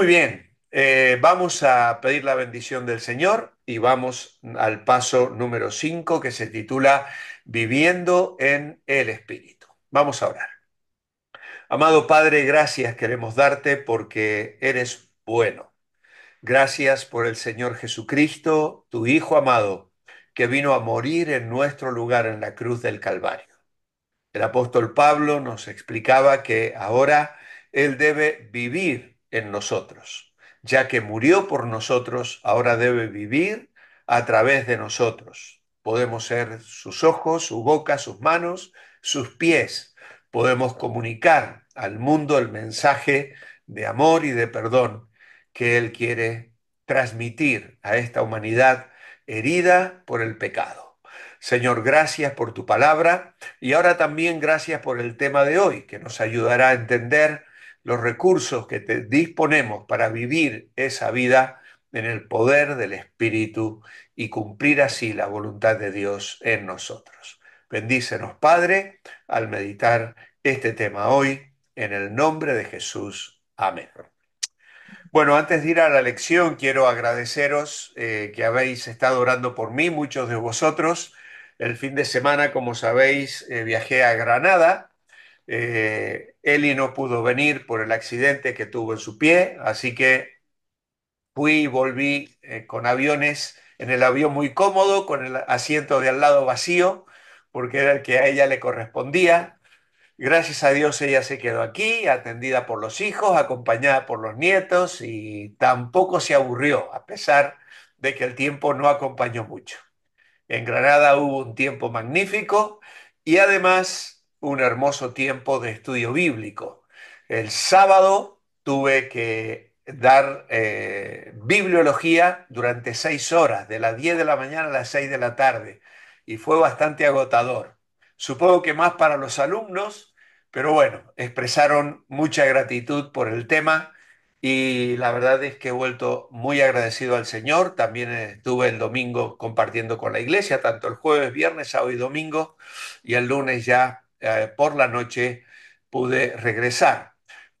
Muy bien, eh, vamos a pedir la bendición del Señor y vamos al paso número 5 que se titula Viviendo en el Espíritu. Vamos a orar. Amado Padre, gracias queremos darte porque eres bueno. Gracias por el Señor Jesucristo, tu Hijo amado, que vino a morir en nuestro lugar en la cruz del Calvario. El apóstol Pablo nos explicaba que ahora Él debe vivir en nosotros. Ya que murió por nosotros, ahora debe vivir a través de nosotros. Podemos ser sus ojos, su boca, sus manos, sus pies. Podemos comunicar al mundo el mensaje de amor y de perdón que Él quiere transmitir a esta humanidad herida por el pecado. Señor, gracias por tu palabra y ahora también gracias por el tema de hoy, que nos ayudará a entender los recursos que te disponemos para vivir esa vida en el poder del Espíritu y cumplir así la voluntad de Dios en nosotros. Bendícenos, Padre, al meditar este tema hoy, en el nombre de Jesús. Amén. Bueno, antes de ir a la lección, quiero agradeceros eh, que habéis estado orando por mí, muchos de vosotros. El fin de semana, como sabéis, eh, viajé a Granada eh, Eli no pudo venir por el accidente que tuvo en su pie, así que fui y volví eh, con aviones, en el avión muy cómodo, con el asiento de al lado vacío, porque era el que a ella le correspondía. Gracias a Dios ella se quedó aquí, atendida por los hijos, acompañada por los nietos y tampoco se aburrió, a pesar de que el tiempo no acompañó mucho. En Granada hubo un tiempo magnífico y además un hermoso tiempo de estudio bíblico. El sábado tuve que dar eh, bibliología durante seis horas, de las 10 de la mañana a las 6 de la tarde, y fue bastante agotador. Supongo que más para los alumnos, pero bueno, expresaron mucha gratitud por el tema y la verdad es que he vuelto muy agradecido al Señor. También eh, estuve el domingo compartiendo con la iglesia, tanto el jueves, viernes, sábado y domingo, y el lunes ya eh, por la noche pude regresar.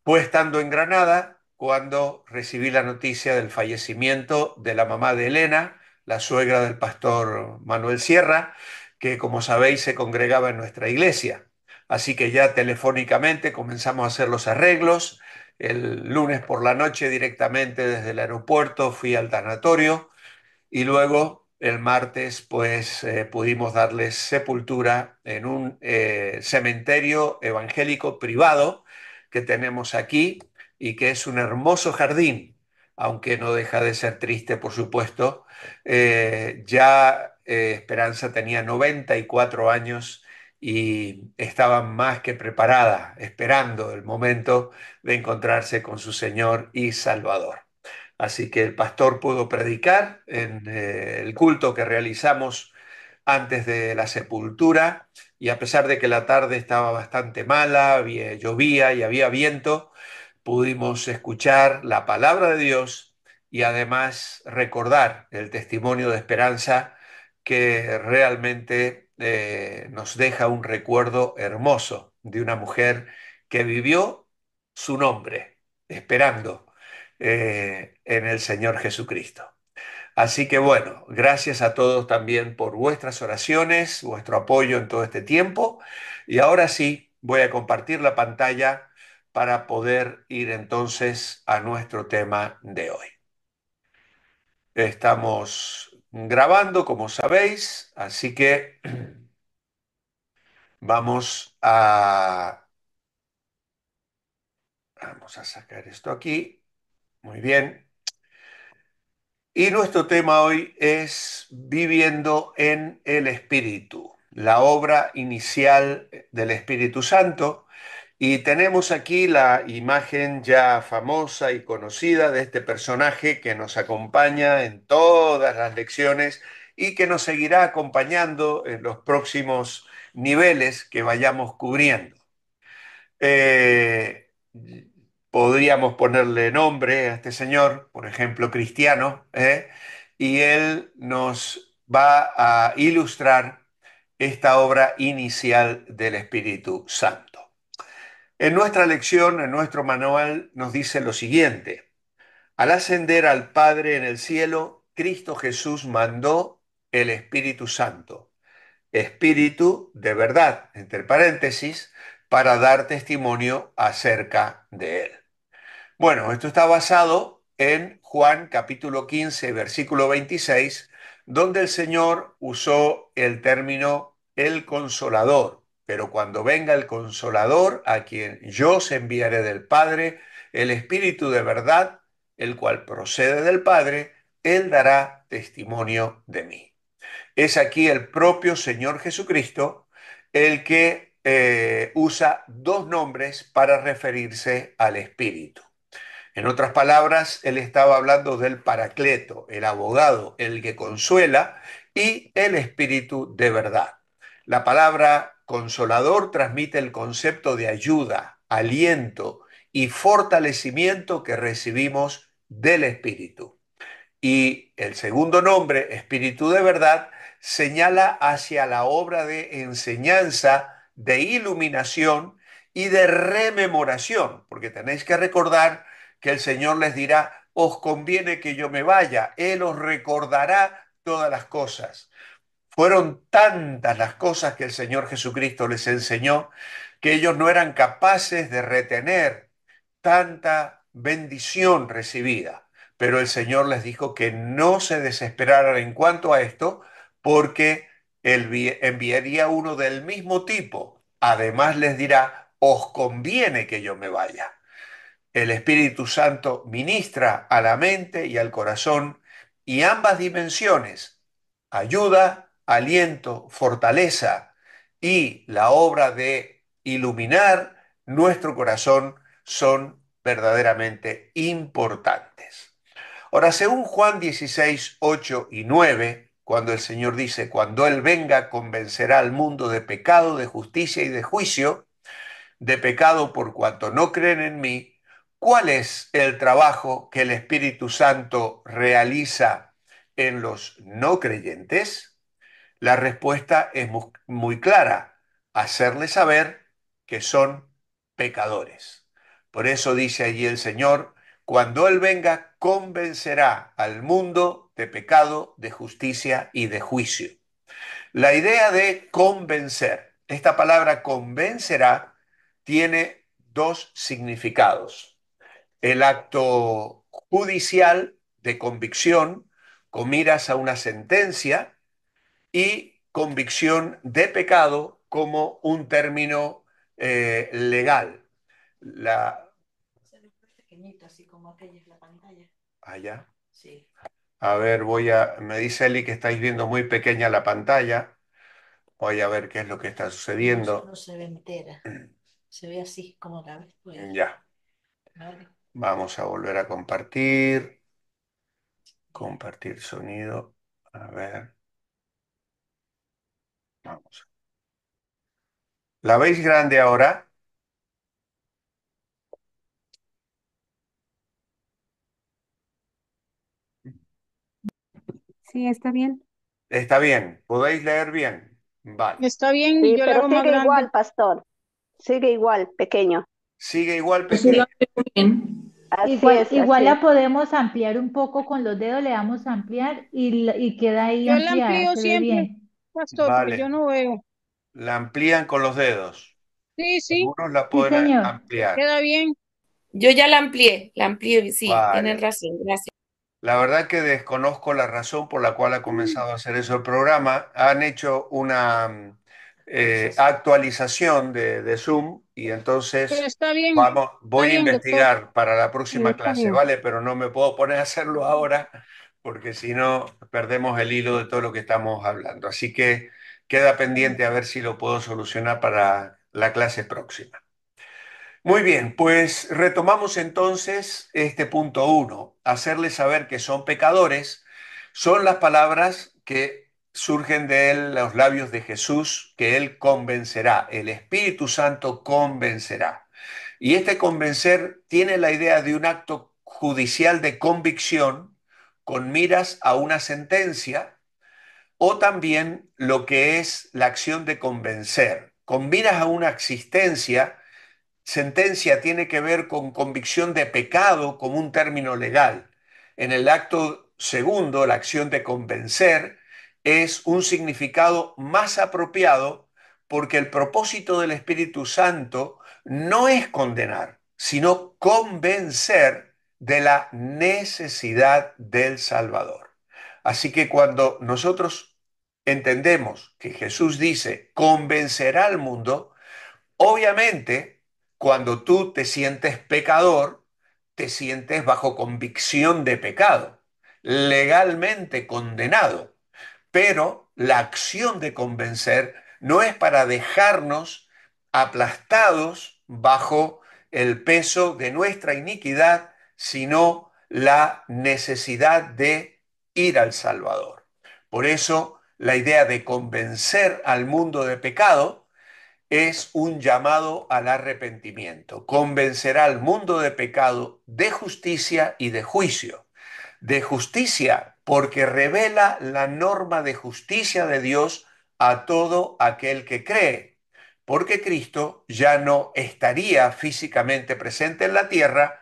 Fue estando en Granada cuando recibí la noticia del fallecimiento de la mamá de Elena, la suegra del pastor Manuel Sierra, que como sabéis se congregaba en nuestra iglesia. Así que ya telefónicamente comenzamos a hacer los arreglos. El lunes por la noche directamente desde el aeropuerto fui al tanatorio y luego el martes pues eh, pudimos darles sepultura en un eh, cementerio evangélico privado que tenemos aquí y que es un hermoso jardín, aunque no deja de ser triste, por supuesto. Eh, ya Esperanza tenía 94 años y estaba más que preparada, esperando el momento de encontrarse con su Señor y Salvador. Así que el pastor pudo predicar en eh, el culto que realizamos antes de la sepultura y a pesar de que la tarde estaba bastante mala, llovía y había viento, pudimos escuchar la palabra de Dios y además recordar el testimonio de esperanza que realmente eh, nos deja un recuerdo hermoso de una mujer que vivió su nombre, esperando eh, en el Señor Jesucristo. Así que bueno, gracias a todos también por vuestras oraciones, vuestro apoyo en todo este tiempo. Y ahora sí, voy a compartir la pantalla para poder ir entonces a nuestro tema de hoy. Estamos grabando, como sabéis, así que vamos a... Vamos a sacar esto aquí. Muy bien. Y nuestro tema hoy es Viviendo en el Espíritu, la obra inicial del Espíritu Santo. Y tenemos aquí la imagen ya famosa y conocida de este personaje que nos acompaña en todas las lecciones y que nos seguirá acompañando en los próximos niveles que vayamos cubriendo. Eh, podríamos ponerle nombre a este señor, por ejemplo, cristiano, ¿eh? y él nos va a ilustrar esta obra inicial del Espíritu Santo. En nuestra lección, en nuestro manual, nos dice lo siguiente. Al ascender al Padre en el cielo, Cristo Jesús mandó el Espíritu Santo, Espíritu de verdad, entre paréntesis, para dar testimonio acerca de él. Bueno, esto está basado en Juan capítulo 15, versículo 26, donde el Señor usó el término el consolador. Pero cuando venga el consolador, a quien yo se enviaré del Padre, el Espíritu de verdad, el cual procede del Padre, él dará testimonio de mí. Es aquí el propio Señor Jesucristo el que eh, usa dos nombres para referirse al Espíritu. En otras palabras, él estaba hablando del paracleto, el abogado, el que consuela, y el espíritu de verdad. La palabra consolador transmite el concepto de ayuda, aliento y fortalecimiento que recibimos del espíritu. Y el segundo nombre, espíritu de verdad, señala hacia la obra de enseñanza, de iluminación y de rememoración, porque tenéis que recordar que el Señor les dirá, os conviene que yo me vaya, Él os recordará todas las cosas. Fueron tantas las cosas que el Señor Jesucristo les enseñó que ellos no eran capaces de retener tanta bendición recibida. Pero el Señor les dijo que no se desesperaran en cuanto a esto, porque él enviaría uno del mismo tipo. Además les dirá, os conviene que yo me vaya. El Espíritu Santo ministra a la mente y al corazón y ambas dimensiones, ayuda, aliento, fortaleza y la obra de iluminar nuestro corazón son verdaderamente importantes. Ahora, según Juan 16, 8 y 9, cuando el Señor dice, cuando Él venga, convencerá al mundo de pecado, de justicia y de juicio, de pecado por cuanto no creen en mí, ¿Cuál es el trabajo que el Espíritu Santo realiza en los no creyentes? La respuesta es muy clara, hacerles saber que son pecadores. Por eso dice allí el Señor, cuando Él venga, convencerá al mundo de pecado, de justicia y de juicio. La idea de convencer, esta palabra convencerá, tiene dos significados el acto judicial de convicción con miras a una sentencia y convicción de pecado como un término eh, legal. La... así como aquella es la pantalla. Allá. Ah, sí. A ver, voy a. Me dice Eli que estáis viendo muy pequeña la pantalla. Voy a ver qué es lo que está sucediendo. No, se ve entera. Se ve así como la pues. Ya. Vamos a volver a compartir. Compartir sonido. A ver. Vamos. ¿La veis grande ahora? Sí, está bien. Está bien. ¿Podéis leer bien? Vale. Está bien. pero sigue igual, pastor. Sigue igual, pequeño. Sigue igual, pequeño igual, la podemos ampliar un poco con los dedos, le damos a ampliar y, queda ahí Yo la amplío siempre, pastor, pero pues yo no veo. La amplían con los dedos. Sí, sí. Algunos la podrán ampliar. Queda bien. Yo ya la amplié, la amplié, sí, tienen razón, gracias. La verdad que desconozco la razón por la cual ha comenzado a hacer eso el programa. Han hecho una, mm, eh, actualización de, Zoom y entonces vamos, voy a investigar para la próxima clase, ¿vale? Pero no me puedo poner a hacerlo ahora porque si no perdemos el hilo de todo lo que estamos hablando. Así que queda pendiente a ver si lo puedo solucionar para la clase próxima. Muy bien, pues retomamos entonces este punto uno, hacerles saber que son pecadores, son las palabras que surgen de él los labios de Jesús, que él convencerá, el Espíritu Santo convencerá. Y este convencer tiene la idea de un acto judicial de convicción con miras a una sentencia o también lo que es la acción de convencer. Con miras a una existencia, sentencia tiene que ver con convicción de pecado como un término legal. En el acto segundo, la acción de convencer, es un significado más apropiado porque el propósito del Espíritu Santo no es condenar, sino convencer de la necesidad del Salvador. Así que cuando nosotros entendemos que Jesús dice, convencerá al mundo, obviamente cuando tú te sientes pecador, te sientes bajo convicción de pecado, legalmente condenado. Pero la acción de convencer no es para dejarnos aplastados bajo el peso de nuestra iniquidad, sino la necesidad de ir al Salvador. Por eso la idea de convencer al mundo de pecado es un llamado al arrepentimiento. Convencerá al mundo de pecado de justicia y de juicio. De justicia porque revela la norma de justicia de Dios a todo aquel que cree, porque Cristo ya no estaría físicamente presente en la tierra,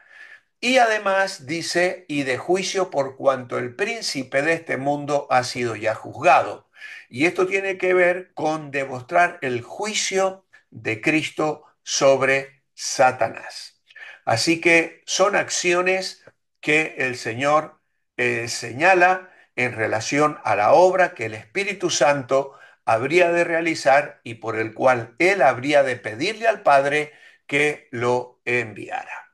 y además dice, y de juicio por cuanto el príncipe de este mundo ha sido ya juzgado. Y esto tiene que ver con demostrar el juicio de Cristo sobre Satanás. Así que son acciones que el Señor eh, señala en relación a la obra que el Espíritu Santo habría de realizar y por el cual él habría de pedirle al Padre que lo enviara.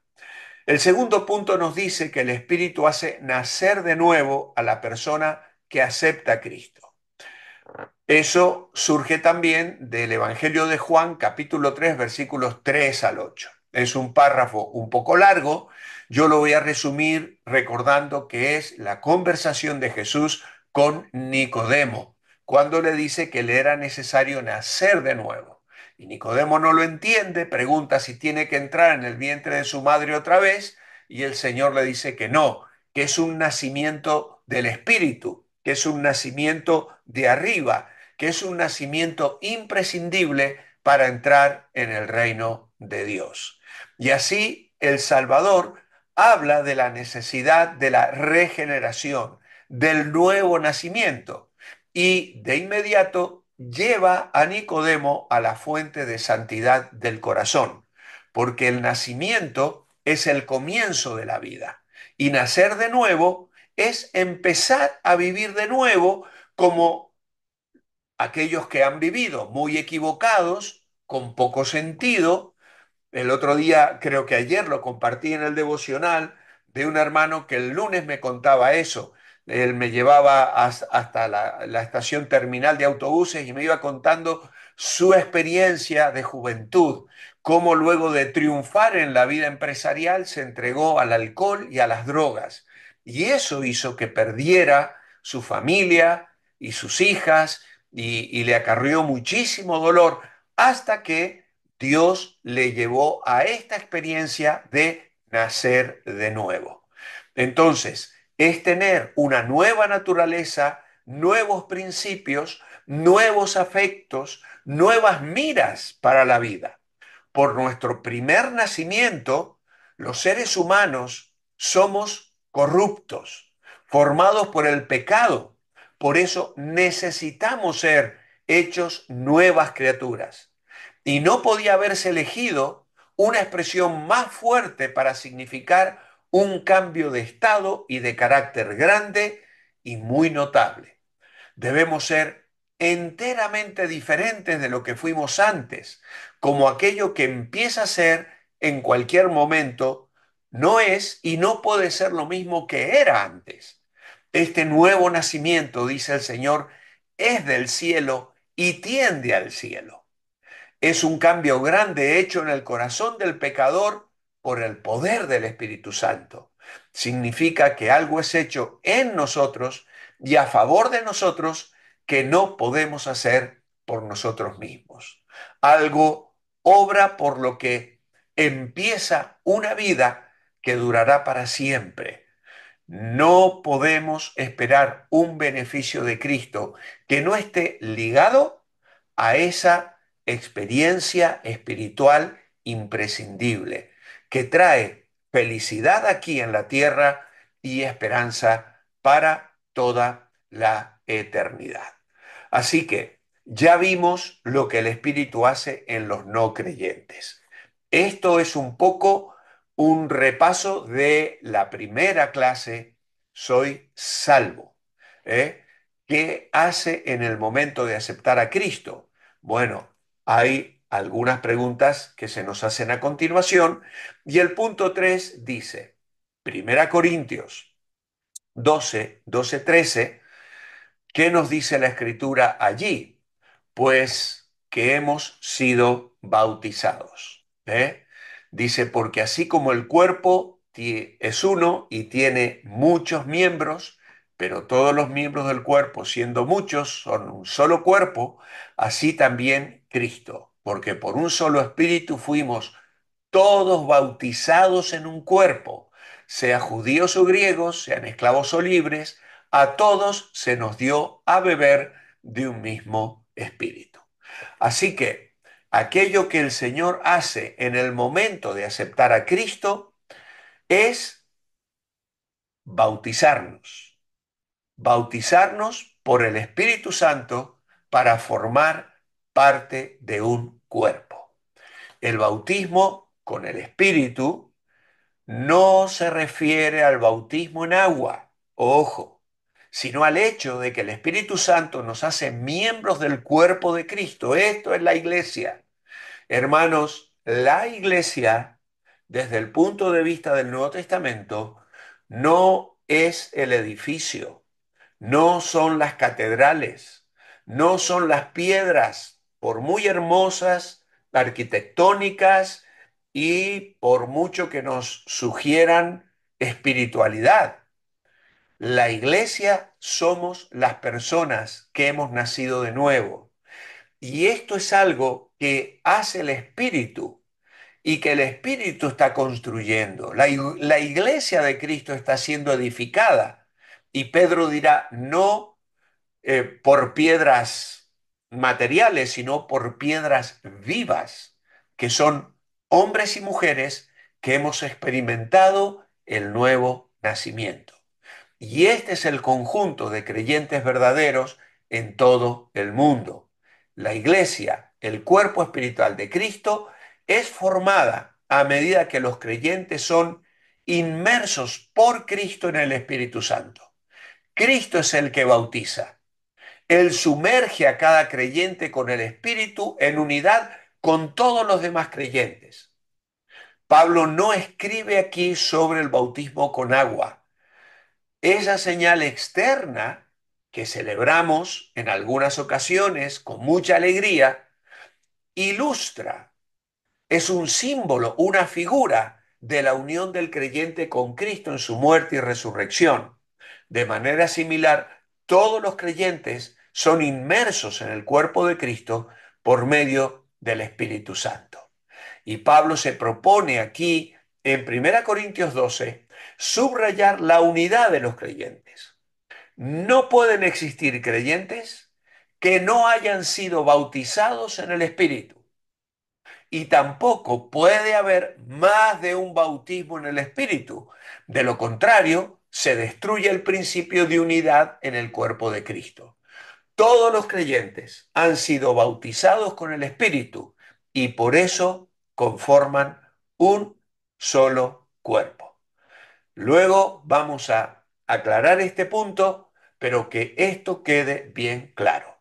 El segundo punto nos dice que el Espíritu hace nacer de nuevo a la persona que acepta a Cristo. Eso surge también del Evangelio de Juan capítulo 3 versículos 3 al 8. Es un párrafo un poco largo, yo lo voy a resumir recordando que es la conversación de Jesús con Nicodemo, cuando le dice que le era necesario nacer de nuevo. Y Nicodemo no lo entiende, pregunta si tiene que entrar en el vientre de su madre otra vez, y el Señor le dice que no, que es un nacimiento del Espíritu, que es un nacimiento de arriba, que es un nacimiento imprescindible para entrar en el reino de Dios. Y así el Salvador habla de la necesidad de la regeneración, del nuevo nacimiento, y de inmediato lleva a Nicodemo a la fuente de santidad del corazón, porque el nacimiento es el comienzo de la vida, y nacer de nuevo es empezar a vivir de nuevo como aquellos que han vivido muy equivocados, con poco sentido, el otro día, creo que ayer lo compartí en el devocional de un hermano que el lunes me contaba eso. Él me llevaba hasta la, estación terminal de autobuses y me iba contando su experiencia de juventud, cómo luego de triunfar en la vida empresarial se entregó al alcohol y a las drogas. Y eso hizo que perdiera su familia y sus hijas y, y le acarrió muchísimo dolor hasta que Dios le llevó a esta experiencia de nacer de nuevo. Entonces, es tener una nueva naturaleza, nuevos principios, nuevos afectos, nuevas miras para la vida. Por nuestro primer nacimiento, los seres humanos somos corruptos, formados por el pecado. Por eso necesitamos ser hechos nuevas criaturas. Y no podía haberse elegido una expresión más fuerte para significar un cambio de estado y de carácter grande y muy notable. Debemos ser enteramente diferentes de lo que fuimos antes, como aquello que empieza a ser en cualquier momento, no es y no puede ser lo mismo que era antes. Este nuevo nacimiento, dice el Señor, es del cielo y tiende al cielo. Es un cambio grande hecho en el corazón del pecador por el poder del Espíritu Santo. Significa que algo es hecho en nosotros y a favor de nosotros que no podemos hacer por nosotros mismos. Algo obra por lo que empieza una vida que durará para siempre. No podemos esperar un beneficio de Cristo que no esté ligado a esa experiencia espiritual imprescindible, que trae felicidad aquí en la tierra y esperanza para toda la eternidad. Así que ya vimos lo que el Espíritu hace en los no creyentes. Esto es un poco un repaso de la primera clase, soy salvo. ¿eh? ¿Qué hace en el momento de aceptar a Cristo? Bueno, hay algunas preguntas que se nos hacen a continuación. Y el punto 3 dice, Primera Corintios 12, 12, 13, ¿qué nos dice la escritura allí? Pues que hemos sido bautizados. ¿eh? Dice, porque así como el cuerpo es uno y tiene muchos miembros, pero todos los miembros del cuerpo, siendo muchos, son un solo cuerpo, así también Cristo, porque por un solo espíritu fuimos todos bautizados en un cuerpo, sea judíos o griegos, sean esclavos o libres, a todos se nos dio a beber de un mismo espíritu. Así que aquello que el Señor hace en el momento de aceptar a Cristo es bautizarnos bautizarnos por el Espíritu Santo para formar parte de un cuerpo. El bautismo con el Espíritu no se refiere al bautismo en agua, ojo, sino al hecho de que el Espíritu Santo nos hace miembros del cuerpo de Cristo. Esto es la iglesia. Hermanos, la iglesia, desde el punto de vista del Nuevo Testamento, no es el edificio, no son las catedrales, no son las piedras, por muy hermosas, arquitectónicas y por mucho que nos sugieran espiritualidad. La iglesia somos las personas que hemos nacido de nuevo. Y esto es algo que hace el espíritu y que el espíritu está construyendo. La, iglesia de Cristo está siendo edificada y Pedro dirá, no eh, por piedras materiales, sino por piedras vivas, que son hombres y mujeres que hemos experimentado el nuevo nacimiento. Y este es el conjunto de creyentes verdaderos en todo el mundo. La iglesia, el cuerpo espiritual de Cristo, es formada a medida que los creyentes son inmersos por Cristo en el Espíritu Santo. Cristo es el que bautiza. Él sumerge a cada creyente con el Espíritu en unidad con todos los demás creyentes. Pablo no escribe aquí sobre el bautismo con agua. Esa señal externa que celebramos en algunas ocasiones con mucha alegría ilustra, es un símbolo, una figura de la unión del creyente con Cristo en su muerte y resurrección. De manera similar, todos los creyentes son inmersos en el cuerpo de Cristo por medio del Espíritu Santo. Y Pablo se propone aquí, en 1 Corintios 12, subrayar la unidad de los creyentes. No pueden existir creyentes que no hayan sido bautizados en el Espíritu. Y tampoco puede haber más de un bautismo en el Espíritu. De lo contrario, se destruye el principio de unidad en el cuerpo de Cristo. Todos los creyentes han sido bautizados con el Espíritu y por eso conforman un solo cuerpo. Luego vamos a aclarar este punto, pero que esto quede bien claro.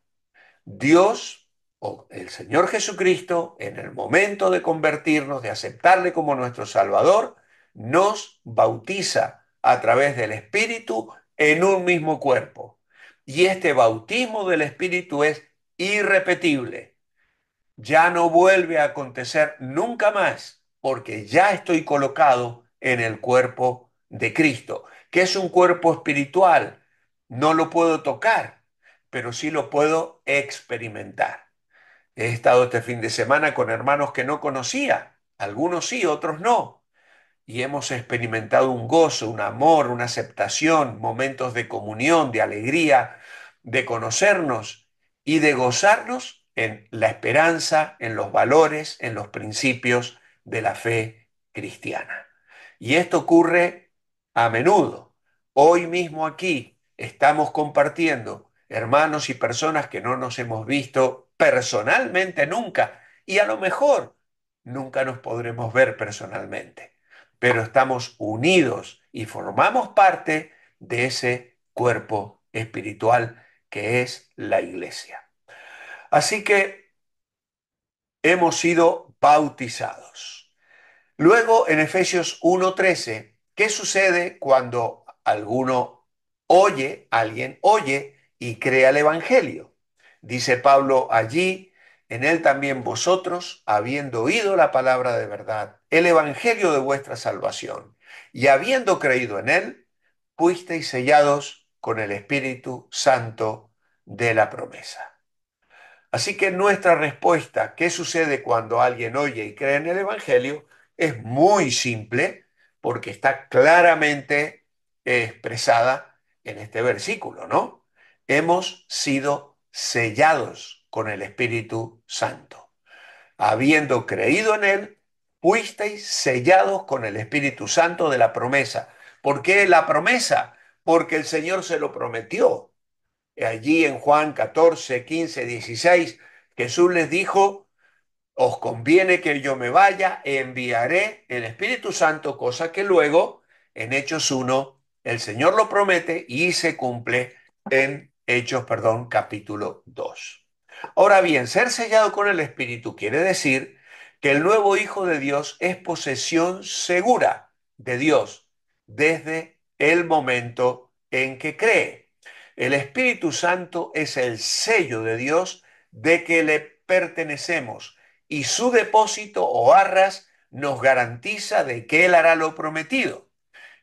Dios o el Señor Jesucristo, en el momento de convertirnos, de aceptarle como nuestro Salvador, nos bautiza a través del Espíritu en un mismo cuerpo. Y este bautismo del Espíritu es irrepetible. Ya no vuelve a acontecer nunca más porque ya estoy colocado en el cuerpo de Cristo, que es un cuerpo espiritual. No lo puedo tocar, pero sí lo puedo experimentar. He estado este fin de semana con hermanos que no conocía, algunos sí, otros no, y hemos experimentado un gozo, un amor, una aceptación, momentos de comunión, de alegría, de conocernos y de gozarnos en la esperanza, en los valores, en los principios de la fe cristiana. Y esto ocurre a menudo. Hoy mismo aquí estamos compartiendo hermanos y personas que no nos hemos visto personalmente nunca y a lo mejor nunca nos podremos ver personalmente pero estamos unidos y formamos parte de ese cuerpo espiritual que es la iglesia. Así que hemos sido bautizados. Luego en Efesios 1:13, ¿qué sucede cuando alguno oye, alguien oye y crea el Evangelio? Dice Pablo allí, en él también vosotros, habiendo oído la palabra de verdad, el evangelio de vuestra salvación, y habiendo creído en él, fuisteis sellados con el Espíritu Santo de la promesa. Así que nuestra respuesta, ¿qué sucede cuando alguien oye y cree en el evangelio? Es muy simple porque está claramente expresada en este versículo, ¿no? Hemos sido sellados con el Espíritu Santo. Habiendo creído en Él, fuisteis sellados con el Espíritu Santo de la promesa. ¿Por qué la promesa? Porque el Señor se lo prometió. Allí en Juan 14, 15, 16, Jesús les dijo, os conviene que yo me vaya, enviaré el Espíritu Santo, cosa que luego en Hechos 1 el Señor lo promete y se cumple en Hechos, perdón, capítulo 2. Ahora bien, ser sellado con el Espíritu quiere decir que el nuevo Hijo de Dios es posesión segura de Dios desde el momento en que cree. El Espíritu Santo es el sello de Dios de que le pertenecemos y su depósito o arras nos garantiza de que Él hará lo prometido.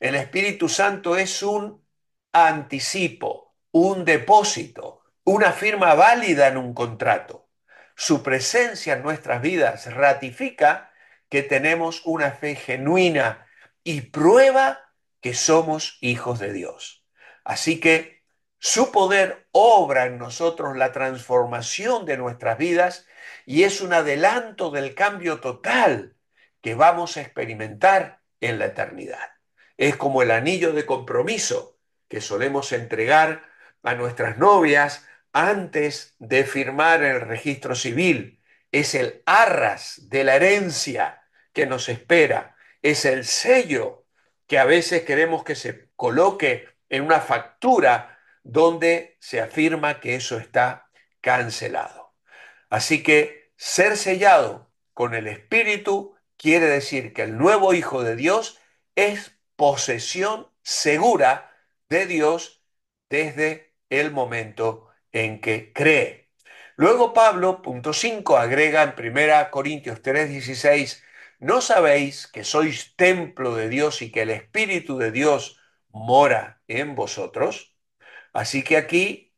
El Espíritu Santo es un anticipo, un depósito, una firma válida en un contrato. Su presencia en nuestras vidas ratifica que tenemos una fe genuina y prueba que somos hijos de Dios. Así que su poder obra en nosotros la transformación de nuestras vidas y es un adelanto del cambio total que vamos a experimentar en la eternidad. Es como el anillo de compromiso que solemos entregar a nuestras novias antes de firmar el registro civil. Es el arras de la herencia que nos espera. Es el sello que a veces queremos que se coloque en una factura donde se afirma que eso está cancelado. Así que ser sellado con el Espíritu quiere decir que el nuevo Hijo de Dios es posesión segura de Dios desde el momento en que cree. Luego Pablo, punto 5, agrega en 1 Corintios 16 ¿no sabéis que sois templo de Dios y que el Espíritu de Dios mora en vosotros? Así que aquí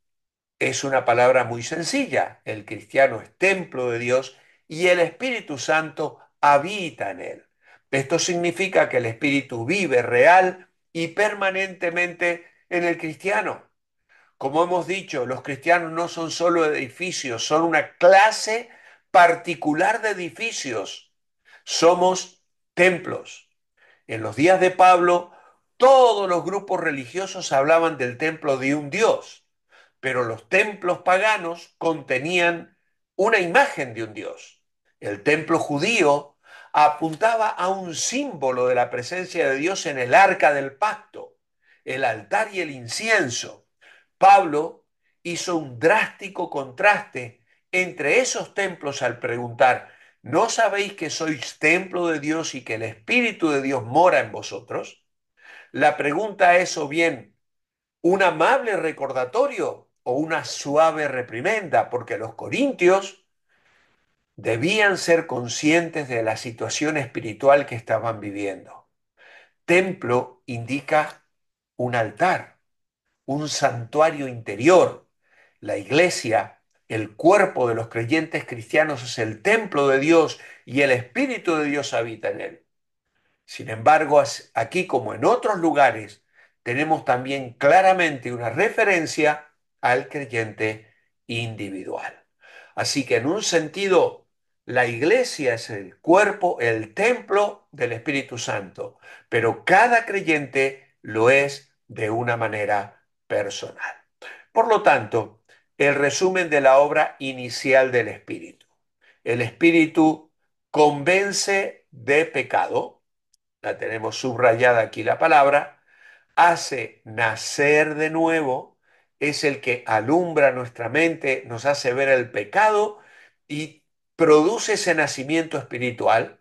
es una palabra muy sencilla. El cristiano es templo de Dios y el Espíritu Santo habita en él. Esto significa que el Espíritu vive real y permanentemente en el cristiano. Como hemos dicho, los cristianos no son solo edificios, son una clase particular de edificios. Somos templos. En los días de Pablo, todos los grupos religiosos hablaban del templo de un dios, pero los templos paganos contenían una imagen de un dios. El templo judío apuntaba a un símbolo de la presencia de Dios en el arca del pacto, el altar y el incienso. Pablo hizo un drástico contraste entre esos templos al preguntar, ¿no sabéis que sois templo de Dios y que el Espíritu de Dios mora en vosotros? La pregunta es o bien un amable recordatorio o una suave reprimenda, porque los corintios debían ser conscientes de la situación espiritual que estaban viviendo. Templo indica un altar un santuario interior. La iglesia, el cuerpo de los creyentes cristianos es el templo de Dios y el Espíritu de Dios habita en él. Sin embargo, aquí como en otros lugares, tenemos también claramente una referencia al creyente individual. Así que en un sentido, la iglesia es el cuerpo, el templo del Espíritu Santo, pero cada creyente lo es de una manera personal. Por lo tanto, el resumen de la obra inicial del Espíritu. El Espíritu convence de pecado, la tenemos subrayada aquí la palabra, hace nacer de nuevo, es el que alumbra nuestra mente, nos hace ver el pecado y produce ese nacimiento espiritual,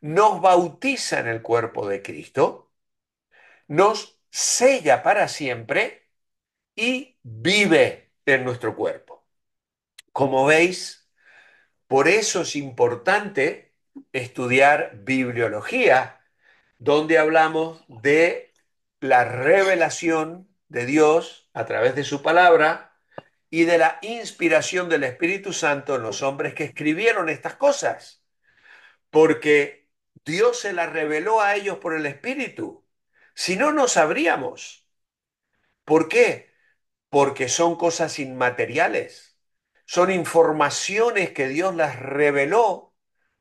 nos bautiza en el cuerpo de Cristo, nos sella para siempre y vive en nuestro cuerpo. Como veis, por eso es importante estudiar bibliología, donde hablamos de la revelación de Dios a través de su palabra y de la inspiración del Espíritu Santo en los hombres que escribieron estas cosas, porque Dios se la reveló a ellos por el Espíritu. Si no, no sabríamos. ¿Por qué? porque son cosas inmateriales, son informaciones que Dios las reveló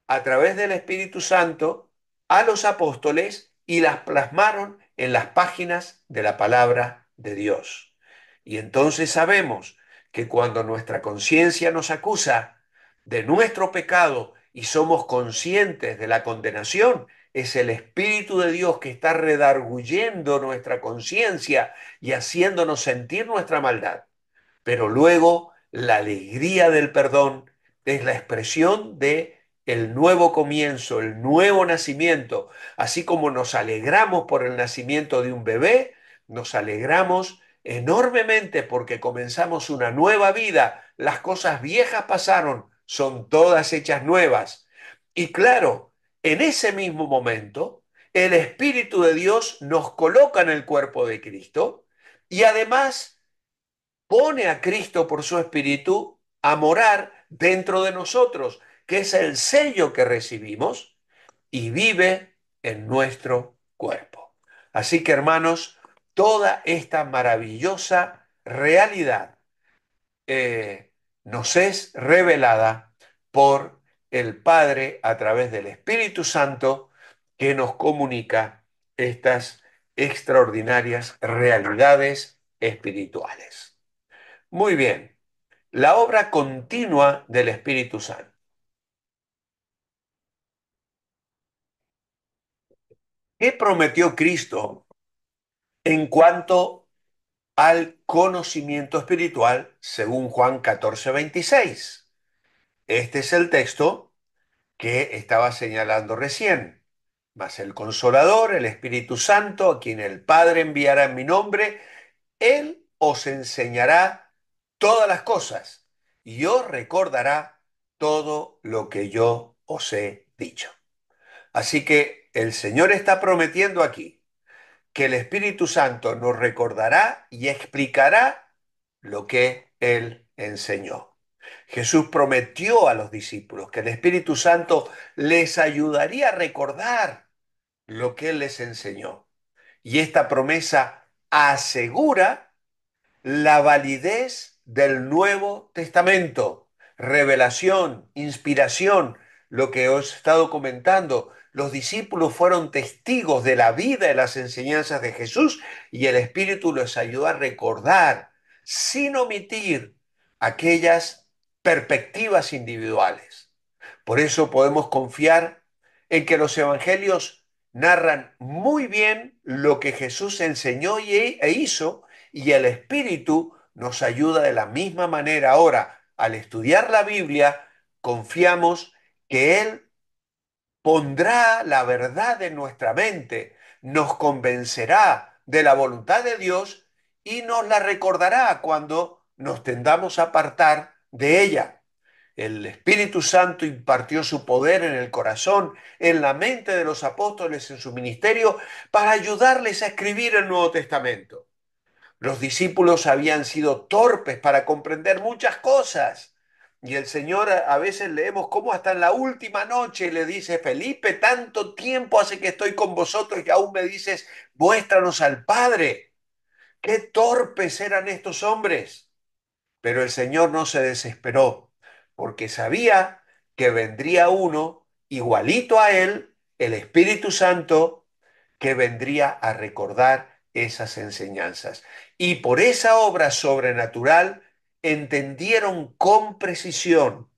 a través del Espíritu Santo a los apóstoles y las plasmaron en las páginas de la palabra de Dios. Y entonces sabemos que cuando nuestra conciencia nos acusa de nuestro pecado y somos conscientes de la condenación es el Espíritu de Dios que está redarguyendo nuestra conciencia y haciéndonos sentir nuestra maldad. Pero luego la alegría del perdón es la expresión de el nuevo comienzo, el nuevo nacimiento. Así como nos alegramos por el nacimiento de un bebé, nos alegramos enormemente porque comenzamos una nueva vida. Las cosas viejas pasaron, son todas hechas nuevas. Y claro, en ese mismo momento, el Espíritu de Dios nos coloca en el cuerpo de Cristo y además pone a Cristo por su Espíritu a morar dentro de nosotros, que es el sello que recibimos y vive en nuestro cuerpo. Así que hermanos, toda esta maravillosa realidad eh, nos es revelada por el Padre a través del Espíritu Santo que nos comunica estas extraordinarias realidades espirituales. Muy bien, la obra continua del Espíritu Santo. ¿Qué prometió Cristo en cuanto al conocimiento espiritual según Juan 14, 26? Este es el texto que estaba señalando recién. Mas el consolador, el Espíritu Santo, a quien el Padre enviará en mi nombre, Él os enseñará todas las cosas y os recordará todo lo que yo os he dicho. Así que el Señor está prometiendo aquí que el Espíritu Santo nos recordará y explicará lo que Él enseñó. Jesús prometió a los discípulos que el Espíritu Santo les ayudaría a recordar lo que Él les enseñó. Y esta promesa asegura la validez del Nuevo Testamento, revelación, inspiración, lo que os he estado comentando. Los discípulos fueron testigos de la vida y las enseñanzas de Jesús y el Espíritu les ayudó a recordar sin omitir aquellas perspectivas individuales. Por eso podemos confiar en que los evangelios narran muy bien lo que Jesús enseñó e hizo y el Espíritu nos ayuda de la misma manera. Ahora, al estudiar la Biblia, confiamos que Él pondrá la verdad en nuestra mente, nos convencerá de la voluntad de Dios y nos la recordará cuando nos tendamos a apartar de ella. El Espíritu Santo impartió su poder en el corazón, en la mente de los apóstoles, en su ministerio, para ayudarles a escribir el Nuevo Testamento. Los discípulos habían sido torpes para comprender muchas cosas. Y el Señor a veces leemos cómo hasta en la última noche le dice, Felipe, tanto tiempo hace que estoy con vosotros y aún me dices, muéstranos al Padre. Qué torpes eran estos hombres. Pero el Señor no se desesperó, porque sabía que vendría uno igualito a Él, el Espíritu Santo, que vendría a recordar esas enseñanzas. Y por esa obra sobrenatural entendieron con precisión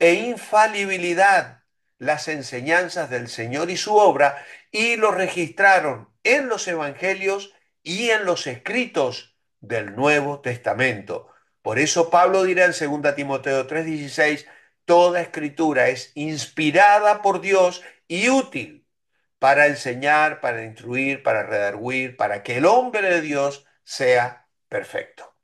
e infalibilidad las enseñanzas del Señor y su obra y lo registraron en los evangelios y en los escritos del Nuevo Testamento. Por eso Pablo dirá en 2 Timoteo 3:16, toda escritura es inspirada por Dios y útil para enseñar, para instruir, para redarguir, para que el hombre de Dios sea perfecto.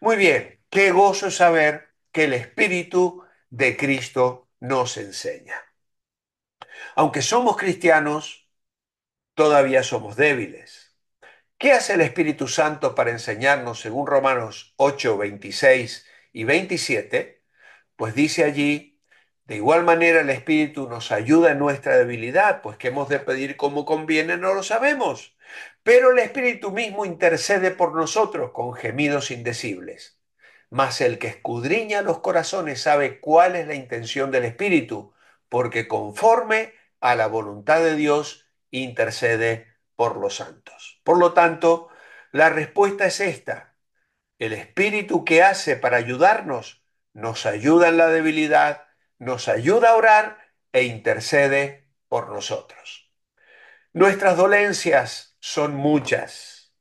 Muy bien, qué gozo saber que el Espíritu de Cristo nos enseña. Aunque somos cristianos, todavía somos débiles ¿Qué hace el Espíritu Santo para enseñarnos según Romanos 8, 26 y 27? Pues dice allí, de igual manera el Espíritu nos ayuda en nuestra debilidad, pues que hemos de pedir como conviene, no lo sabemos. Pero el Espíritu mismo intercede por nosotros con gemidos indecibles. Mas el que escudriña los corazones sabe cuál es la intención del Espíritu, porque conforme a la voluntad de Dios intercede por los santos. Por lo tanto, la respuesta es esta. El espíritu que hace para ayudarnos nos ayuda en la debilidad, nos ayuda a orar e intercede por nosotros. Nuestras dolencias son muchas,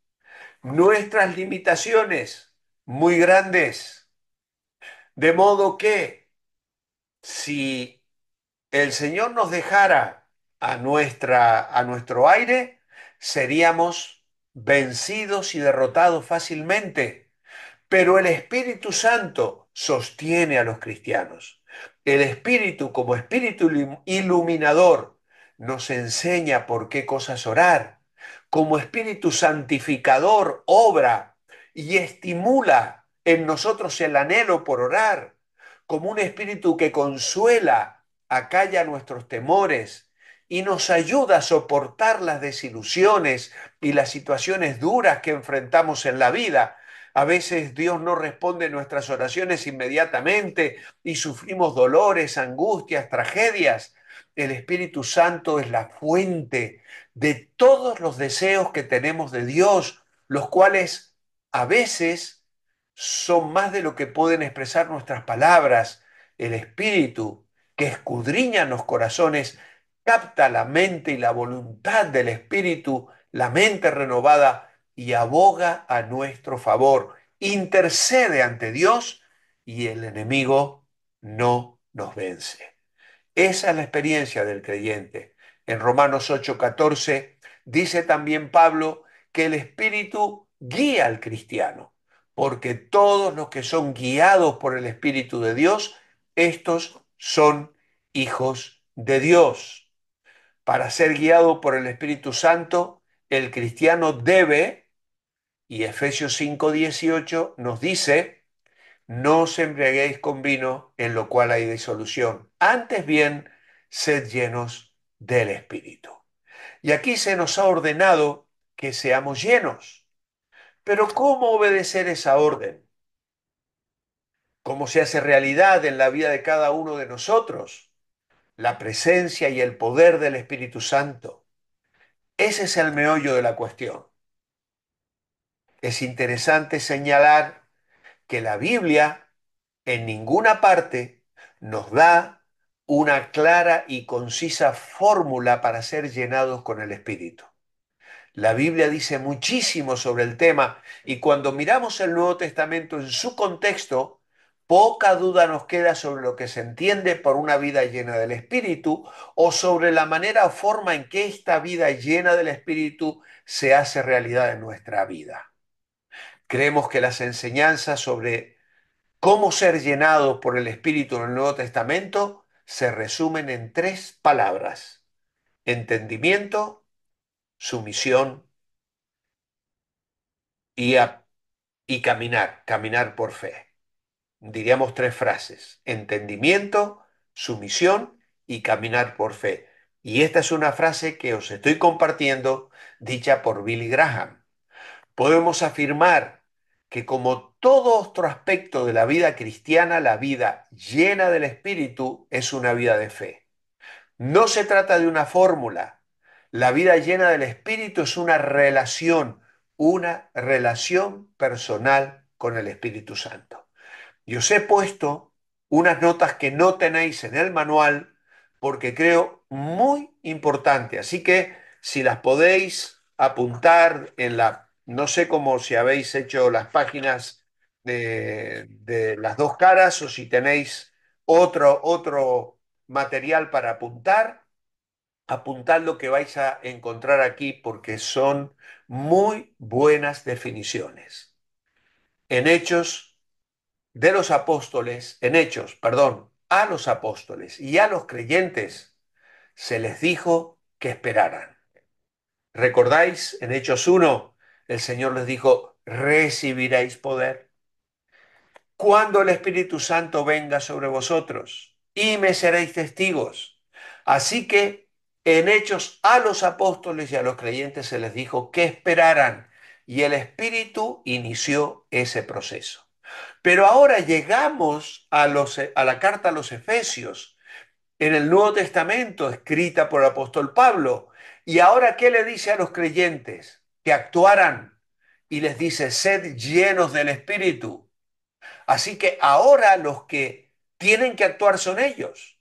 nuestras limitaciones muy grandes, de modo que si el Señor nos dejara a, nuestra, a nuestro aire, seríamos vencidos y derrotados fácilmente, pero el Espíritu Santo sostiene a los cristianos. El Espíritu como Espíritu iluminador nos enseña por qué cosas orar. Como Espíritu santificador obra y estimula en nosotros el anhelo por orar. Como un Espíritu que consuela, acalla nuestros temores, y nos ayuda a soportar las desilusiones y las situaciones duras que enfrentamos en la vida. A veces Dios no responde nuestras oraciones inmediatamente y sufrimos dolores, angustias, tragedias. El Espíritu Santo es la fuente de todos los deseos que tenemos de Dios, los cuales a veces son más de lo que pueden expresar nuestras palabras. El Espíritu que escudriña los corazones capta la mente y la voluntad del Espíritu, la mente renovada, y aboga a nuestro favor, intercede ante Dios y el enemigo no nos vence. Esa es la experiencia del creyente. En Romanos 14, dice también Pablo que el Espíritu guía al cristiano, porque todos los que son guiados por el Espíritu de Dios, estos son hijos de Dios para ser guiado por el Espíritu Santo, el cristiano debe, y Efesios 5:18 nos dice, no os embriaguéis con vino en lo cual hay disolución, antes bien, sed llenos del Espíritu. Y aquí se nos ha ordenado que seamos llenos. Pero ¿cómo obedecer esa orden? ¿Cómo se hace realidad en la vida de cada uno de nosotros? la presencia y el poder del Espíritu Santo. Ese es el meollo de la cuestión. Es interesante señalar que la Biblia en ninguna parte nos da una clara y concisa fórmula para ser llenados con el Espíritu. La Biblia dice muchísimo sobre el tema y cuando miramos el Nuevo Testamento en su contexto, Poca duda nos queda sobre lo que se entiende por una vida llena del Espíritu o sobre la manera o forma en que esta vida llena del Espíritu se hace realidad en nuestra vida. Creemos que las enseñanzas sobre cómo ser llenado por el Espíritu en el Nuevo Testamento se resumen en tres palabras. Entendimiento, sumisión y, y caminar, caminar por fe diríamos tres frases, entendimiento, sumisión y caminar por fe. Y esta es una frase que os estoy compartiendo, dicha por Billy Graham. Podemos afirmar que como todo otro aspecto de la vida cristiana, la vida llena del Espíritu es una vida de fe. No se trata de una fórmula. La vida llena del Espíritu es una relación, una relación personal con el Espíritu Santo. Y os he puesto unas notas que no tenéis en el manual porque creo muy importante. Así que si las podéis apuntar en la, no sé cómo si habéis hecho las páginas de, de las dos caras o si tenéis otro, otro material para apuntar, apuntad lo que vais a encontrar aquí porque son muy buenas definiciones. En hechos de los apóstoles, en hechos, perdón, a los apóstoles y a los creyentes se les dijo que esperaran. ¿Recordáis en Hechos 1? El Señor les dijo, recibiréis poder cuando el Espíritu Santo venga sobre vosotros y me seréis testigos. Así que en hechos a los apóstoles y a los creyentes se les dijo que esperaran y el Espíritu inició ese proceso. Pero ahora llegamos a, la carta a los Efesios, en el Nuevo Testamento, escrita por el apóstol Pablo. Y ahora, ¿qué le dice a los creyentes? Que actuaran. Y les dice, sed llenos del Espíritu. Así que ahora los que tienen que actuar son ellos.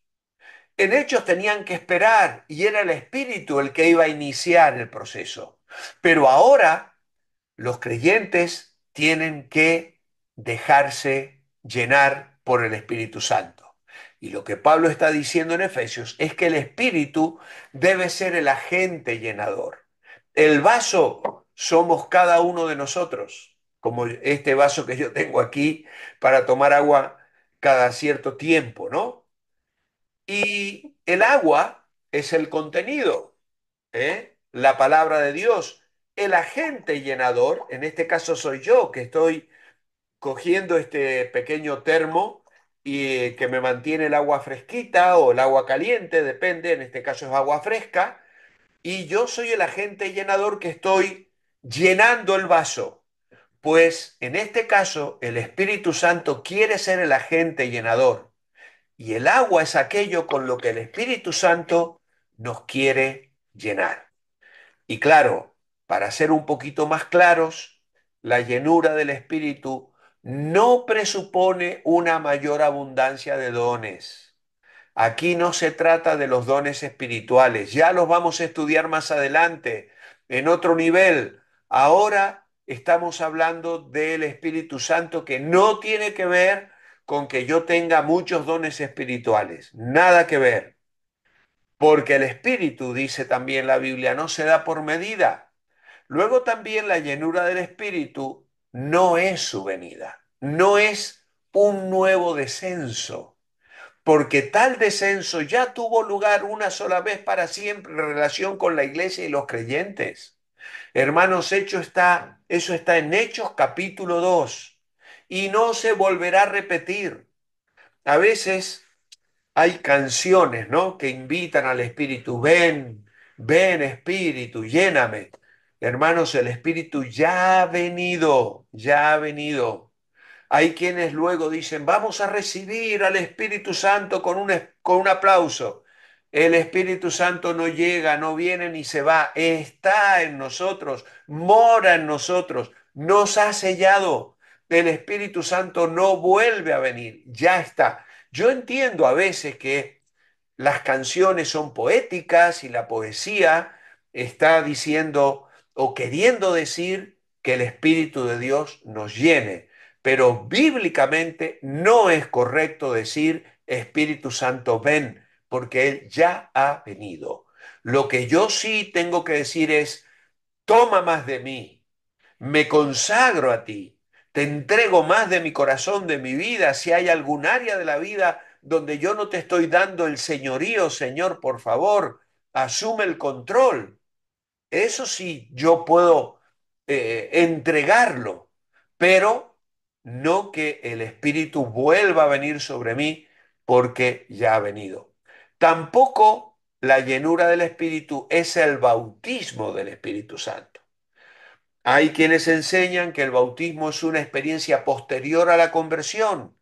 En hechos tenían que esperar y era el Espíritu el que iba a iniciar el proceso. Pero ahora los creyentes tienen que dejarse llenar por el Espíritu Santo. Y lo que Pablo está diciendo en Efesios es que el Espíritu debe ser el agente llenador. El vaso somos cada uno de nosotros, como este vaso que yo tengo aquí para tomar agua cada cierto tiempo, ¿no? Y el agua es el contenido, ¿eh? la palabra de Dios. El agente llenador, en este caso soy yo, que estoy cogiendo este pequeño termo y que me mantiene el agua fresquita o el agua caliente, depende, en este caso es agua fresca, y yo soy el agente llenador que estoy llenando el vaso. Pues en este caso el Espíritu Santo quiere ser el agente llenador y el agua es aquello con lo que el Espíritu Santo nos quiere llenar. Y claro, para ser un poquito más claros, la llenura del Espíritu no presupone una mayor abundancia de dones. Aquí no se trata de los dones espirituales, ya los vamos a estudiar más adelante, en otro nivel. Ahora estamos hablando del Espíritu Santo que no tiene que ver con que yo tenga muchos dones espirituales, nada que ver. Porque el Espíritu, dice también la Biblia, no se da por medida. Luego también la llenura del Espíritu no es su venida, no es un nuevo descenso, porque tal descenso ya tuvo lugar una sola vez para siempre en relación con la iglesia y los creyentes. Hermanos, está, eso está en Hechos capítulo 2 y no se volverá a repetir. A veces hay canciones, ¿no? Que invitan al Espíritu, ven, ven Espíritu, lléname. Hermanos, el Espíritu ya ha venido, ya ha venido. Hay quienes luego dicen, vamos a recibir al Espíritu Santo con un, con un aplauso. El Espíritu Santo no llega, no viene ni se va. Está en nosotros, mora en nosotros, nos ha sellado. El Espíritu Santo no vuelve a venir, ya está. Yo entiendo a veces que las canciones son poéticas y la poesía está diciendo o queriendo decir que el Espíritu de Dios nos llene. Pero bíblicamente no es correcto decir Espíritu Santo ven, porque Él ya ha venido. Lo que yo sí tengo que decir es, toma más de mí, me consagro a ti, te entrego más de mi corazón, de mi vida, si hay algún área de la vida donde yo no te estoy dando el señorío, Señor, por favor, asume el control. Eso sí, yo puedo eh, entregarlo, pero no que el Espíritu vuelva a venir sobre mí porque ya ha venido. Tampoco la llenura del Espíritu es el bautismo del Espíritu Santo. Hay quienes enseñan que el bautismo es una experiencia posterior a la conversión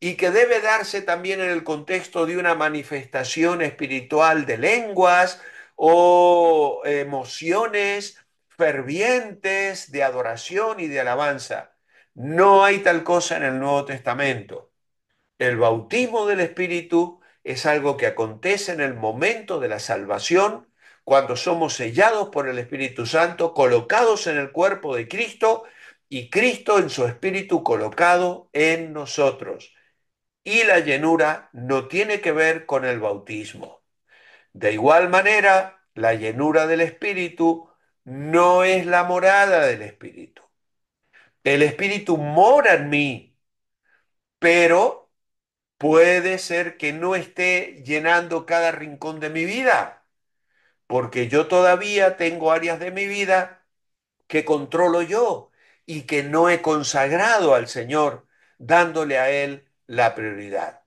y que debe darse también en el contexto de una manifestación espiritual de lenguas, o emociones fervientes de adoración y de alabanza. No hay tal cosa en el Nuevo Testamento. El bautismo del Espíritu es algo que acontece en el momento de la salvación, cuando somos sellados por el Espíritu Santo, colocados en el cuerpo de Cristo y Cristo en su Espíritu colocado en nosotros. Y la llenura no tiene que ver con el bautismo. De igual manera, la llenura del Espíritu no es la morada del Espíritu. El Espíritu mora en mí, pero puede ser que no esté llenando cada rincón de mi vida, porque yo todavía tengo áreas de mi vida que controlo yo y que no he consagrado al Señor, dándole a Él la prioridad.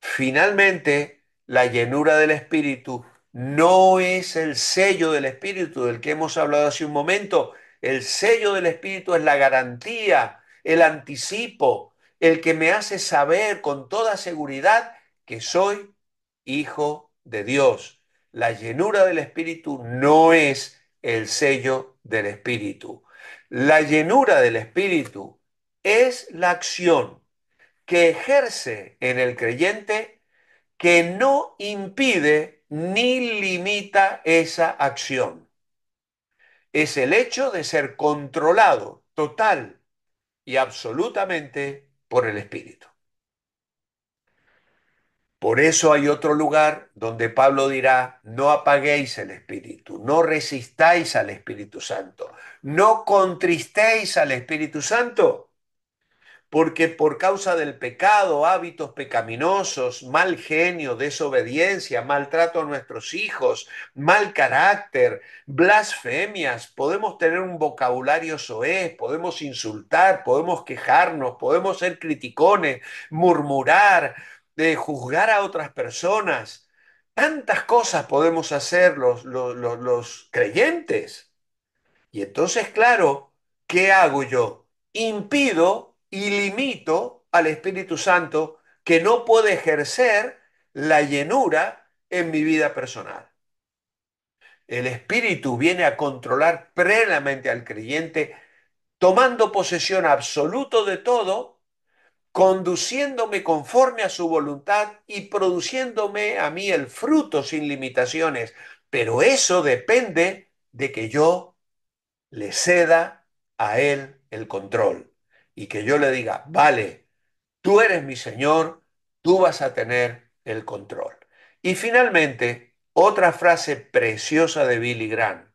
Finalmente, la llenura del Espíritu no es el sello del Espíritu del que hemos hablado hace un momento. El sello del Espíritu es la garantía, el anticipo, el que me hace saber con toda seguridad que soy hijo de Dios. La llenura del Espíritu no es el sello del Espíritu. La llenura del Espíritu es la acción que ejerce en el creyente que no impide ni limita esa acción. Es el hecho de ser controlado total y absolutamente por el Espíritu. Por eso hay otro lugar donde Pablo dirá, no apaguéis el Espíritu, no resistáis al Espíritu Santo, no contristéis al Espíritu Santo porque por causa del pecado, hábitos pecaminosos, mal genio, desobediencia, maltrato a nuestros hijos, mal carácter, blasfemias, podemos tener un vocabulario soez, podemos insultar, podemos quejarnos, podemos ser criticones, murmurar, de eh, juzgar a otras personas. Tantas cosas podemos hacer los creyentes. Y entonces, claro, ¿qué hago yo? Impido y limito al Espíritu Santo que no puede ejercer la llenura en mi vida personal. El Espíritu viene a controlar plenamente al creyente, tomando posesión absoluta de todo, conduciéndome conforme a su voluntad y produciéndome a mí el fruto sin limitaciones. Pero eso depende de que yo le ceda a Él el control y que yo le diga, vale, tú eres mi Señor, tú vas a tener el control. Y finalmente, otra frase preciosa de Billy Graham.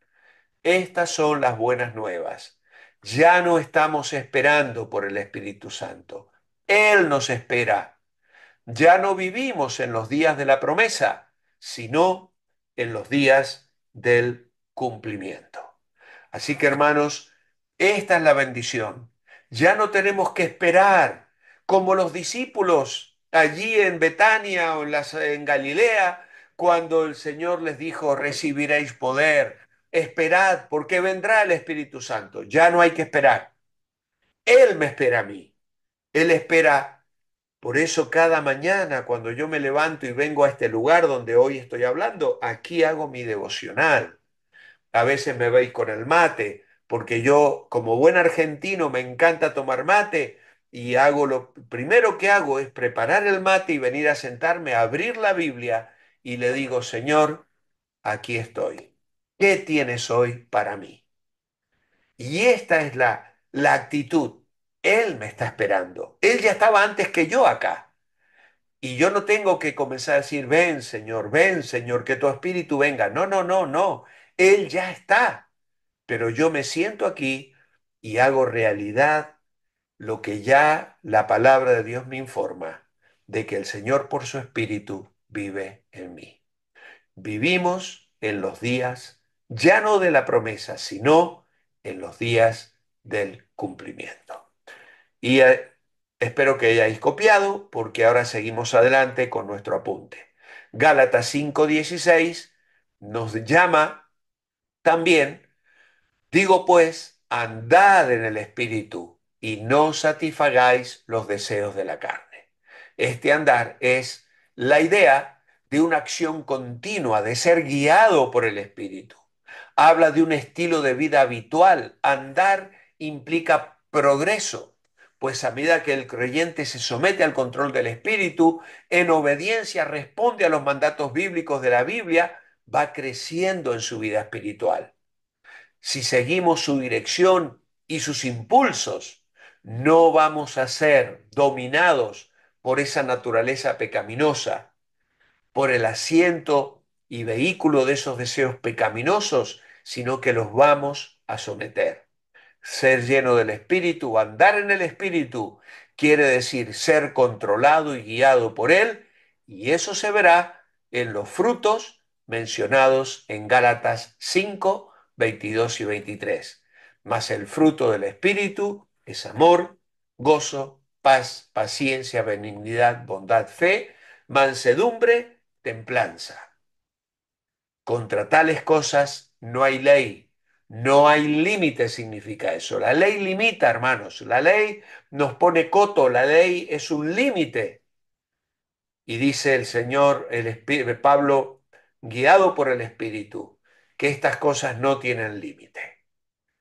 Estas son las buenas nuevas. Ya no estamos esperando por el Espíritu Santo. Él nos espera. Ya no vivimos en los días de la promesa, sino en los días del cumplimiento. Así que hermanos, esta es la bendición ya no tenemos que esperar, como los discípulos allí en Betania o en, Galilea, cuando el Señor les dijo, recibiréis poder, esperad, porque vendrá el Espíritu Santo. Ya no hay que esperar. Él me espera a mí. Él espera. Por eso cada mañana cuando yo me levanto y vengo a este lugar donde hoy estoy hablando, aquí hago mi devocional. A veces me veis con el mate, porque yo como buen argentino me encanta tomar mate y hago lo primero que hago es preparar el mate y venir a sentarme, a abrir la Biblia y le digo, Señor, aquí estoy. ¿Qué tienes hoy para mí? Y esta es la, la actitud. Él me está esperando. Él ya estaba antes que yo acá. Y yo no tengo que comenzar a decir, ven Señor, ven Señor, que tu espíritu venga. No, no, no, no. Él ya está pero yo me siento aquí y hago realidad lo que ya la palabra de Dios me informa, de que el Señor por su Espíritu vive en mí. Vivimos en los días, ya no de la promesa, sino en los días del cumplimiento. Y eh, espero que hayáis copiado, porque ahora seguimos adelante con nuestro apunte. Gálatas 5:16 nos llama también Digo pues, andad en el Espíritu y no satisfagáis los deseos de la carne. Este andar es la idea de una acción continua, de ser guiado por el Espíritu. Habla de un estilo de vida habitual. Andar implica progreso, pues a medida que el creyente se somete al control del Espíritu, en obediencia responde a los mandatos bíblicos de la Biblia, va creciendo en su vida espiritual si seguimos su dirección y sus impulsos, no vamos a ser dominados por esa naturaleza pecaminosa, por el asiento y vehículo de esos deseos pecaminosos, sino que los vamos a someter. Ser lleno del Espíritu, andar en el Espíritu, quiere decir ser controlado y guiado por Él, y eso se verá en los frutos mencionados en Gálatas 5, 22 y 23. Mas el fruto del Espíritu es amor, gozo, paz, paciencia, benignidad, bondad, fe, mansedumbre, templanza. Contra tales cosas no hay ley, no hay límite, significa eso. La ley limita, hermanos, la ley nos pone coto, la ley es un límite. Y dice el Señor, el Pablo, guiado por el Espíritu, que estas cosas no tienen límite.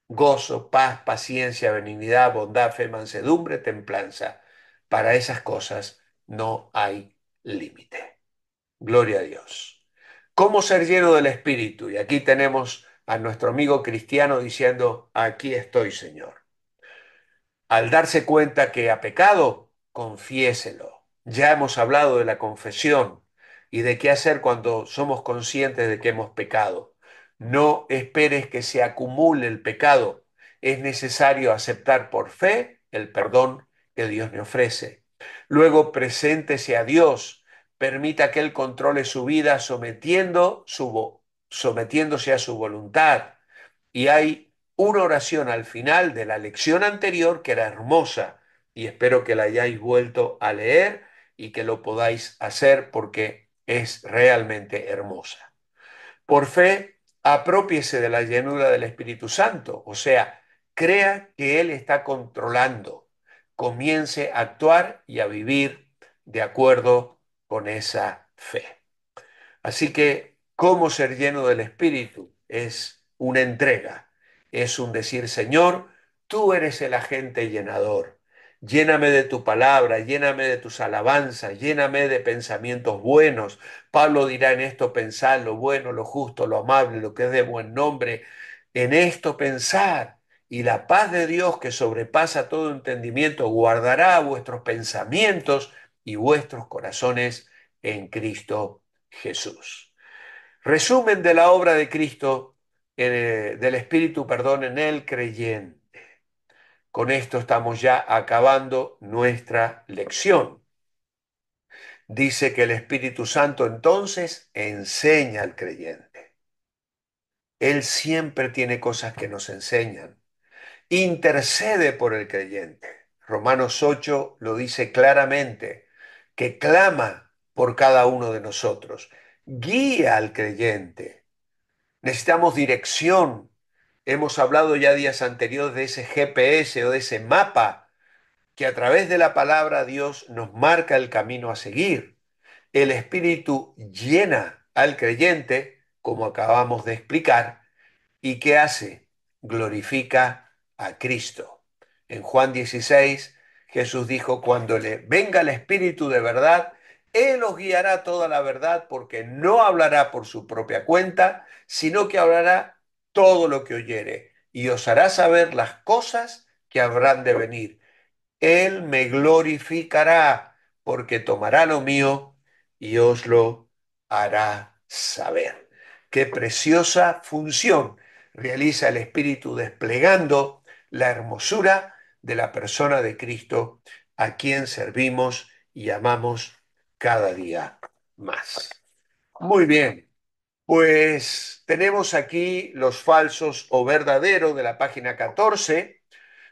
Gozo, paz, paciencia, benignidad, bondad, fe, mansedumbre, templanza. Para esas cosas no hay límite. Gloria a Dios. ¿Cómo ser lleno del Espíritu? Y aquí tenemos a nuestro amigo cristiano diciendo, aquí estoy, Señor. Al darse cuenta que ha pecado, confiéselo. Ya hemos hablado de la confesión y de qué hacer cuando somos conscientes de que hemos pecado. No esperes que se acumule el pecado. Es necesario aceptar por fe el perdón que Dios me ofrece. Luego preséntese a Dios. Permita que Él controle su vida sometiéndose a su voluntad. Y hay una oración al final de la lección anterior que era hermosa y espero que la hayáis vuelto a leer y que lo podáis hacer porque es realmente hermosa. Por fe apropiese de la llenura del Espíritu Santo, o sea, crea que Él está controlando, comience a actuar y a vivir de acuerdo con esa fe. Así que, ¿cómo ser lleno del Espíritu? Es una entrega, es un decir, Señor, tú eres el agente llenador, Lléname de tu palabra, lléname de tus alabanzas, lléname de pensamientos buenos. Pablo dirá en esto pensar lo bueno, lo justo, lo amable, lo que es de buen nombre. En esto pensar. Y la paz de Dios que sobrepasa todo entendimiento guardará vuestros pensamientos y vuestros corazones en Cristo Jesús. Resumen de la obra de Cristo, eh, del Espíritu, perdón, en el creyente. Con esto estamos ya acabando nuestra lección. Dice que el Espíritu Santo entonces enseña al creyente. Él siempre tiene cosas que nos enseñan. Intercede por el creyente. Romanos 8 lo dice claramente, que clama por cada uno de nosotros. Guía al creyente. Necesitamos dirección Hemos hablado ya días anteriores de ese GPS o de ese mapa que a través de la palabra Dios nos marca el camino a seguir. El Espíritu llena al creyente, como acabamos de explicar, y ¿qué hace? Glorifica a Cristo. En Juan 16, Jesús dijo, cuando le venga el Espíritu de verdad, Él os guiará toda la verdad porque no hablará por su propia cuenta, sino que hablará todo lo que oyere, y os hará saber las cosas que habrán de venir. Él me glorificará, porque tomará lo mío y os lo hará saber. Qué preciosa función realiza el Espíritu desplegando la hermosura de la persona de Cristo, a quien servimos y amamos cada día más. Muy bien. Pues tenemos aquí los falsos o verdaderos de la página 14,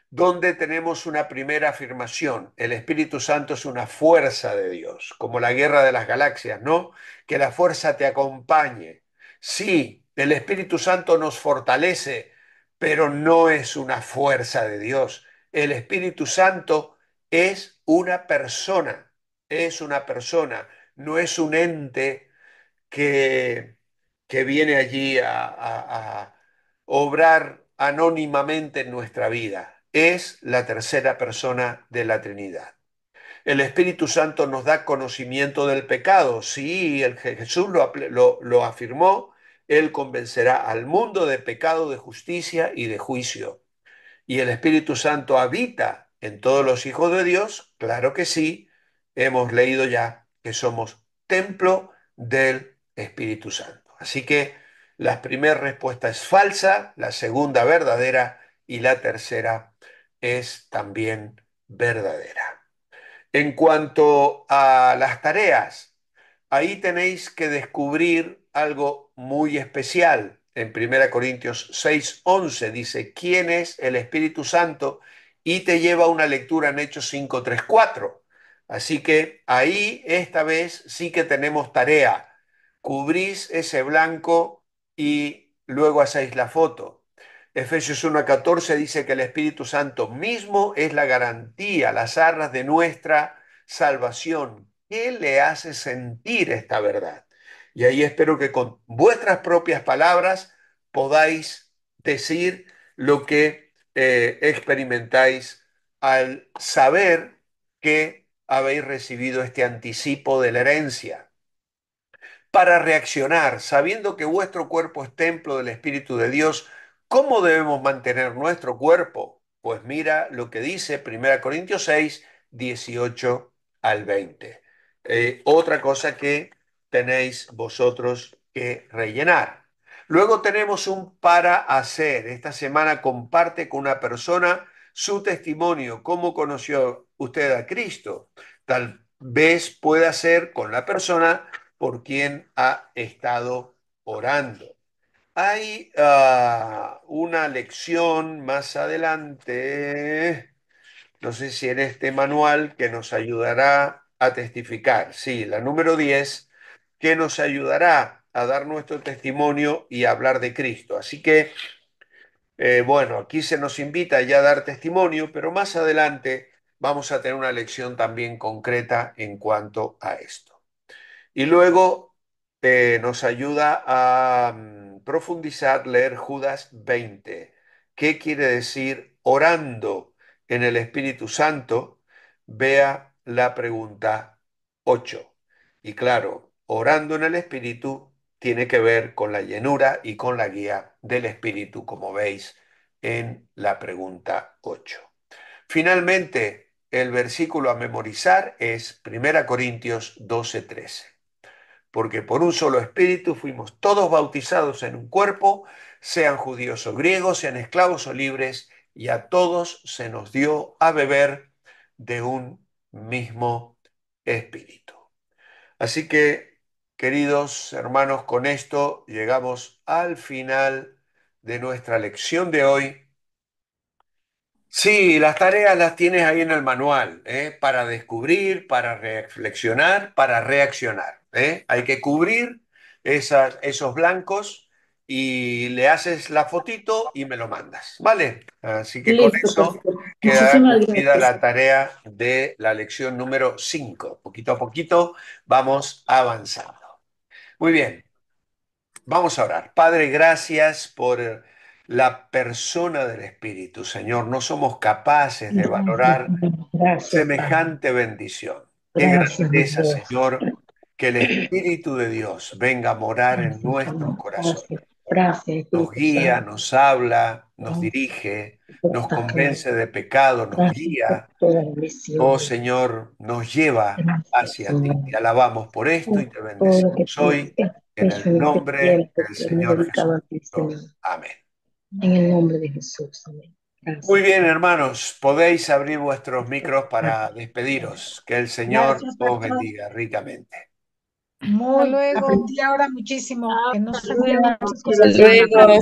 donde tenemos una primera afirmación. El Espíritu Santo es una fuerza de Dios, como la guerra de las galaxias, ¿no? Que la fuerza te acompañe. Sí, el Espíritu Santo nos fortalece, pero no es una fuerza de Dios. El Espíritu Santo es una persona, es una persona, no es un ente que que viene allí a, obrar anónimamente en nuestra vida. Es la tercera persona de la Trinidad. El Espíritu Santo nos da conocimiento del pecado. Sí, el, Jesús lo afirmó. Él convencerá al mundo de pecado, de justicia y de juicio. ¿Y el Espíritu Santo habita en todos los hijos de Dios? Claro que sí. Hemos leído ya que somos templo del Espíritu Santo. Así que la primera respuesta es falsa, la segunda verdadera y la tercera es también verdadera. En cuanto a las tareas, ahí tenéis que descubrir algo muy especial. En 1 Corintios 6, dice, ¿quién es el Espíritu Santo? Y te lleva a una lectura en Hechos 5, 4. Así que ahí esta vez sí que tenemos tarea cubrís ese blanco y luego hacéis la foto. Efesios 1 14 dice que el Espíritu Santo mismo es la garantía, las arras de nuestra salvación. ¿Qué le hace sentir esta verdad? Y ahí espero que con vuestras propias palabras podáis decir lo que eh, experimentáis al saber que habéis recibido este anticipo de la herencia para reaccionar, sabiendo que vuestro cuerpo es templo del Espíritu de Dios, ¿cómo debemos mantener nuestro cuerpo? Pues mira lo que dice 1 Corintios 6, 18 al 20. Eh, otra cosa que tenéis vosotros que rellenar. Luego tenemos un para hacer. Esta semana comparte con una persona su testimonio, cómo conoció usted a Cristo. Tal vez pueda ser con la persona por quien ha estado orando. Hay uh, una lección más adelante, no sé si en este manual, que nos ayudará a testificar. Sí, la número 10, que nos ayudará a dar nuestro testimonio y hablar de Cristo. Así que, eh, bueno, aquí se nos invita ya a dar testimonio, pero más adelante vamos a tener una lección también concreta en cuanto a esto. Y luego eh, nos ayuda a mm, profundizar, leer Judas 20. ¿Qué quiere decir orando en el Espíritu Santo? Vea la pregunta 8. Y claro, orando en el Espíritu tiene que ver con la llenura y con la guía del Espíritu, como veis en la pregunta 8. Finalmente, el versículo a memorizar es 1 Corintios 12:13 porque por un solo espíritu fuimos todos bautizados en un cuerpo, sean judíos o griegos, sean esclavos o libres, y a todos se nos dio a beber de un mismo espíritu. Así que, queridos hermanos, con esto llegamos al final de nuestra lección de hoy Sí, las tareas las tienes ahí en el manual, ¿eh? para descubrir, para reflexionar, para reaccionar. ¿eh? Hay que cubrir esas, esos blancos y le haces la fotito y me lo mandas, ¿vale? Así que con eso queda la tarea de la lección número 5. Poquito a poquito vamos avanzando. Muy bien, vamos a orar. Padre, gracias por la persona del Espíritu, Señor. No somos capaces de valorar semejante bendición. Qué grandeza, Señor, que el Espíritu de Dios venga a morar en nuestro corazón. Nos guía, nos habla, nos dirige, nos convence de pecado, nos guía. Oh Señor, nos lleva hacia ti. Te alabamos por esto y te bendecimos hoy en el nombre del Señor Jesucristo. Amén. En el nombre de Jesús. Amén. Muy bien, hermanos, podéis abrir vuestros micros para despediros. Que el Señor os bendiga ricamente. Muy luego. y ahora muchísimo. Que no se luego.